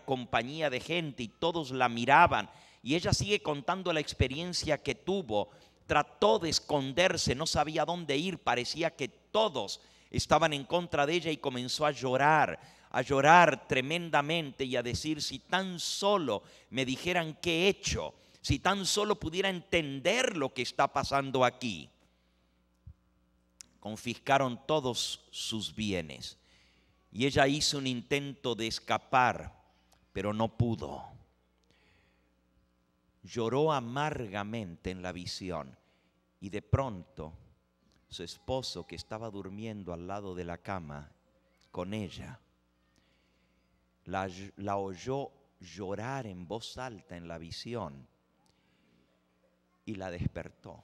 compañía de gente y todos la miraban. Y ella sigue contando la experiencia que tuvo. Trató de esconderse, no sabía dónde ir, parecía que todos estaban en contra de ella y comenzó a llorar, a llorar tremendamente y a decir, si tan solo me dijeran qué he hecho, si tan solo pudiera entender lo que está pasando aquí. Confiscaron todos sus bienes y ella hizo un intento de escapar, pero no pudo. Lloró amargamente en la visión y de pronto su esposo que estaba durmiendo al lado de la cama con ella, la, oyó llorar en voz alta en la visión y la despertó.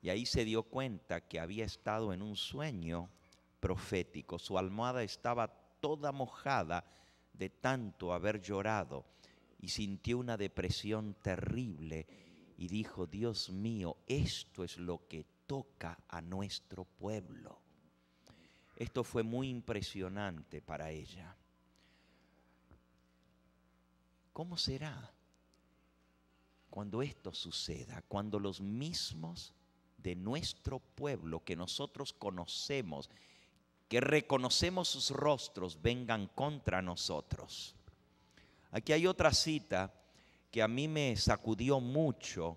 Y ahí se dio cuenta que había estado en un sueño profético. Su almohada estaba toda mojada de tanto haber llorado y sintió una depresión terrible y dijo, Dios mío, esto es lo que toca a nuestro pueblo. Esto fue muy impresionante para ella. ¿Cómo será cuando esto suceda? Cuando los mismos de nuestro pueblo que nosotros conocemos, que reconocemos sus rostros vengan contra nosotros. Aquí hay otra cita que a mí me sacudió mucho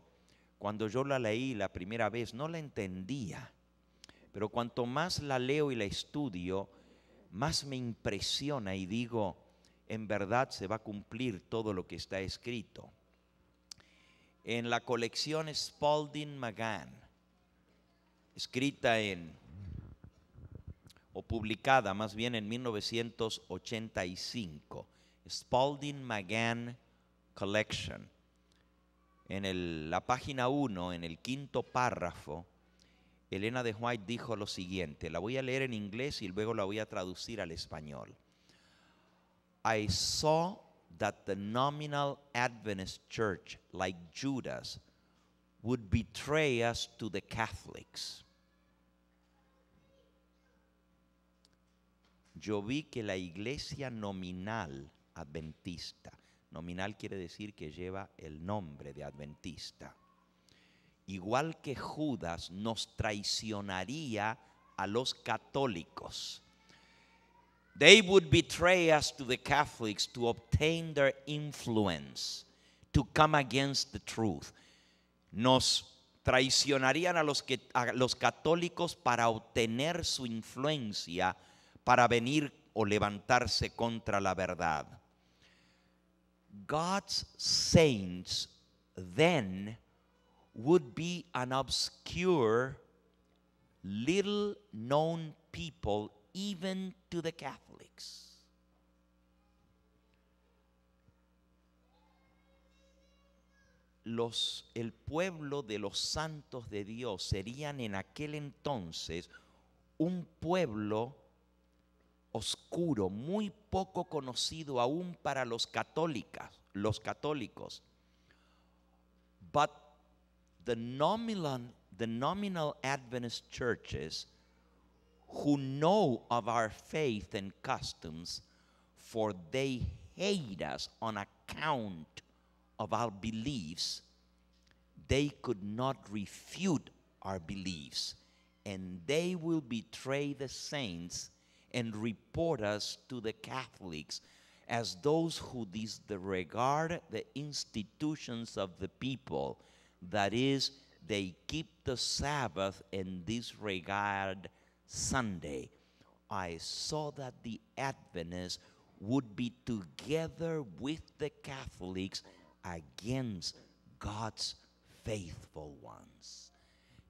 cuando yo la leí la primera vez, no la entendía, pero cuanto más la leo y la estudio, más me impresiona y digo, en verdad se va a cumplir todo lo que está escrito. En la colección Spalding Magan, escrita en o publicada más bien en 1985, Spalding McGann Collection. En la página 1, en el quinto párrafo, Elena de White dijo lo siguiente, la voy a leer en inglés y luego la voy a traducir al español. I saw that the nominal Adventist church, like Judas, would betray us to the Catholics. yo vi que la iglesia nominal adventista, nominal quiere decir que lleva el nombre de adventista, igual que Judas nos traicionaría a los católicos. They would betray us to the Catholics to obtain their influence, to come against the truth. Nos traicionarían a los, a los católicos para obtener su influencia para venir o levantarse contra la verdad. God's saints then would be an obscure, little known people even to the Catholics. Los, el pueblo de los santos de Dios serían en aquel entonces un pueblo oscuro, muy poco conocido aún para los católicas, los católicos. But the nominal, the nominal Adventist churches who know of our faith and customs, for they hate us on account of our beliefs, they could not refute our beliefs, and they will betray the saints and report us to the Catholics as those who disregard the institutions of the people. That is, they keep the Sabbath and disregard Sunday. I saw that the Adventists would be together with the Catholics against God's faithful ones.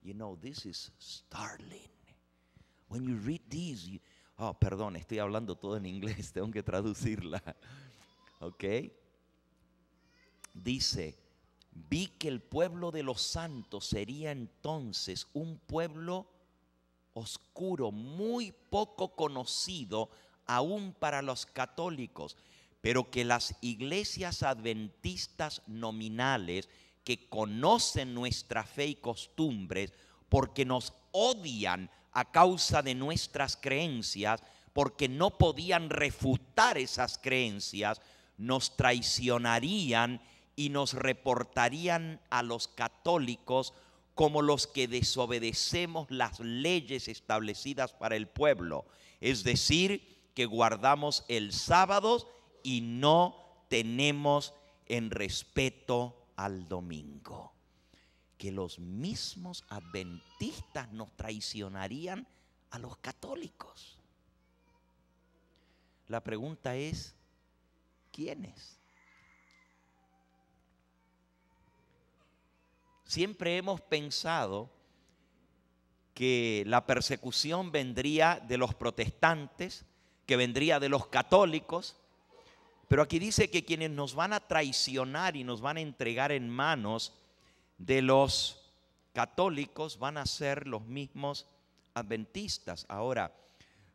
You know, this is startling. When you read these, you, oh, perdón, estoy hablando todo en inglés, tengo que traducirla. ¿Ok? Dice, vi que el pueblo de los santos sería entonces un pueblo oscuro, muy poco conocido aún para los católicos, pero que las iglesias adventistas nominales que conocen nuestra fe y costumbres, porque nos odian a causa de nuestras creencias, porque no podían refutar esas creencias, nos traicionarían y nos reportarían a los católicos como los que desobedecemos las leyes establecidas para el pueblo, es decir, que guardamos el sábado y no tenemos en respeto al domingo que los mismos adventistas nos traicionarían a los católicos. La pregunta es, ¿quiénes? Siempre hemos pensado que la persecución vendría de los protestantes, que vendría de los católicos, pero aquí dice que quienes nos van a traicionar y nos van a entregar en manos de los católicos van a ser los mismos adventistas. Ahora,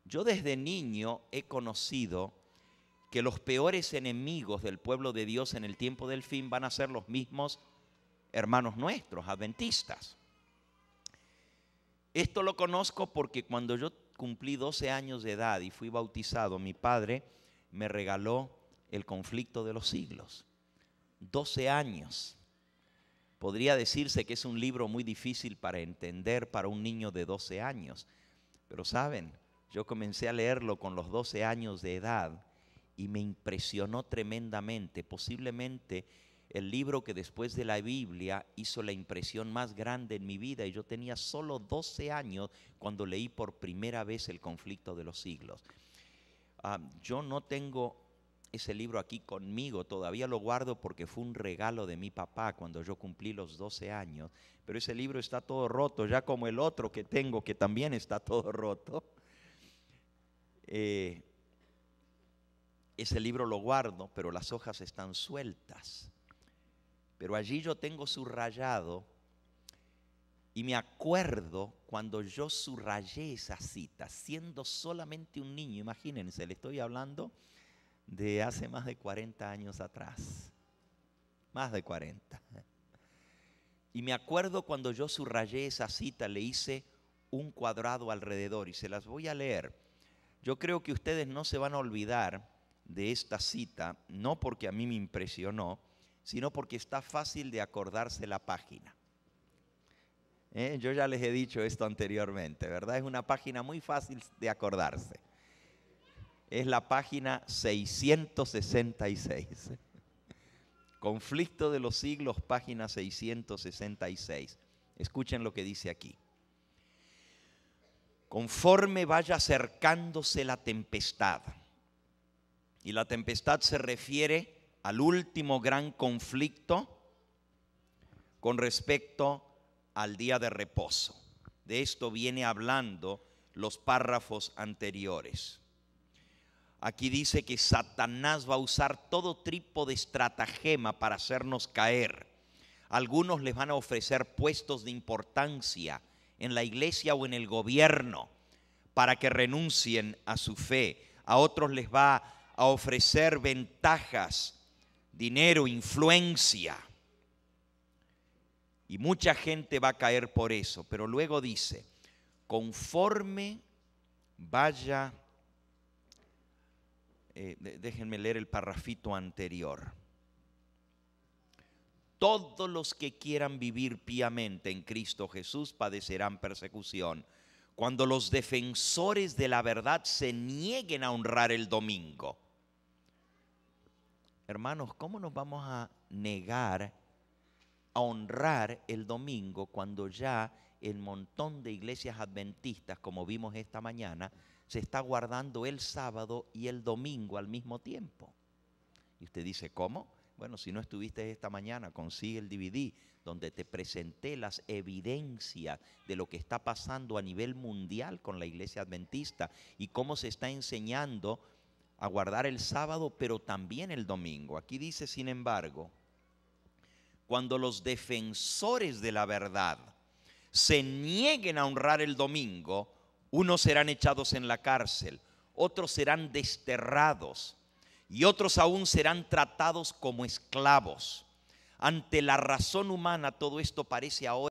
yo desde niño he conocido que los peores enemigos del pueblo de Dios en el tiempo del fin van a ser los mismos hermanos nuestros, adventistas. Esto lo conozco porque cuando yo cumplí 12 años de edad y fui bautizado, mi padre me regaló el conflicto de los siglos. 12 años Podría decirse que es un libro muy difícil para entender para un niño de 12 años, pero saben, yo comencé a leerlo con los 12 años de edad y me impresionó tremendamente, posiblemente el libro que después de la Biblia hizo la impresión más grande en mi vida y yo tenía solo 12 años cuando leí por primera vez el conflicto de los siglos. Ah, yo no tengo ese libro aquí conmigo, todavía lo guardo porque fue un regalo de mi papá cuando yo cumplí los 12 años, pero ese libro está todo roto, ya como el otro que tengo que también está todo roto. Eh, ese libro lo guardo, pero las hojas están sueltas. Pero allí yo tengo subrayado y me acuerdo cuando yo subrayé esa cita, siendo solamente un niño, imagínense, le estoy hablando de hace más de 40 años atrás. Más de 40. Y me acuerdo cuando yo subrayé esa cita, le hice un cuadrado alrededor y se las voy a leer. Yo creo que ustedes no se van a olvidar de esta cita, no porque a mí me impresionó, sino porque está fácil de acordarse la página. ¿Eh? Yo ya les he dicho esto anteriormente, ¿verdad? Es una página muy fácil de acordarse es la página 666. Conflicto de los siglos, página 666. Escuchen lo que dice aquí. Conforme vaya acercándose la tempestad, y la tempestad se refiere al último gran conflicto con respecto al día de reposo. De esto viene hablando los párrafos anteriores. Aquí dice que Satanás va a usar todo tipo de estratagema para hacernos caer. Algunos les van a ofrecer puestos de importancia en la iglesia o en el gobierno para que renuncien a su fe. A otros les va a ofrecer ventajas, dinero, influencia. Y mucha gente va a caer por eso. Pero luego dice, conforme vaya eh, déjenme leer el parrafito anterior. Todos los que quieran vivir piamente en Cristo Jesús padecerán persecución. Cuando los defensores de la verdad se nieguen a honrar el domingo. Hermanos, ¿cómo nos vamos a negar a honrar el domingo cuando ya el montón de iglesias adventistas, como vimos esta mañana, se está guardando el sábado y el domingo al mismo tiempo. Y usted dice, ¿cómo? Bueno, si no estuviste esta mañana, consigue el DVD donde te presenté las evidencias de lo que está pasando a nivel mundial con la iglesia adventista y cómo se está enseñando a guardar el sábado, pero también el domingo. Aquí dice, sin embargo, cuando los defensores de la verdad se nieguen a honrar el domingo, unos serán echados en la cárcel, otros serán desterrados y otros aún serán tratados como esclavos. Ante la razón humana todo esto parece ahora